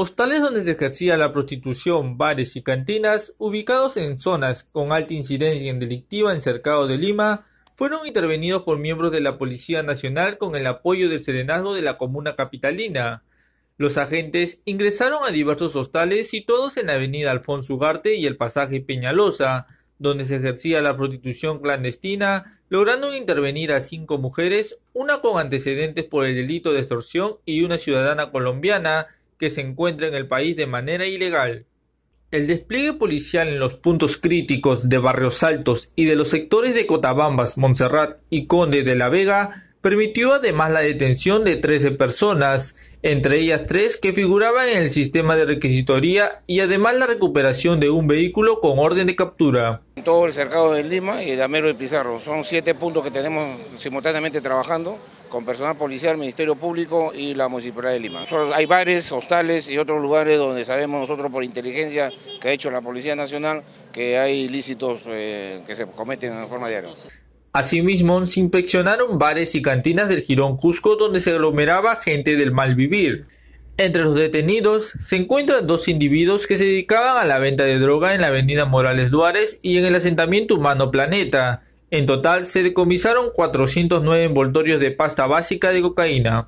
hostales donde se ejercía la prostitución, bares y cantinas, ubicados en zonas con alta incidencia en delictiva en cercado de Lima, fueron intervenidos por miembros de la Policía Nacional con el apoyo del serenazgo de la comuna capitalina. Los agentes ingresaron a diversos hostales situados en la avenida Alfonso Ugarte y el pasaje Peñalosa, donde se ejercía la prostitución clandestina, logrando intervenir a cinco mujeres, una con antecedentes por el delito de extorsión y una ciudadana colombiana, que se encuentra en el país de manera ilegal. El despliegue policial en los puntos críticos de Barrios Altos y de los sectores de Cotabambas, Montserrat y Conde de la Vega permitió además la detención de 13 personas, entre ellas tres que figuraban en el sistema de requisitoría y además la recuperación de un vehículo con orden de captura. En todo el cercado de Lima y de Amero y Pizarro, son siete puntos que tenemos simultáneamente trabajando con personal policial, Ministerio Público y la Municipalidad de Lima. hay bares, hostales y otros lugares donde sabemos nosotros por inteligencia que ha hecho la Policía Nacional que hay ilícitos eh, que se cometen en forma diaria. Asimismo, se inspeccionaron bares y cantinas del Girón Cusco donde se aglomeraba gente del mal vivir. Entre los detenidos se encuentran dos individuos que se dedicaban a la venta de droga en la avenida Morales Duárez y en el asentamiento humano Planeta. En total se decomisaron 409 envoltorios de pasta básica de cocaína.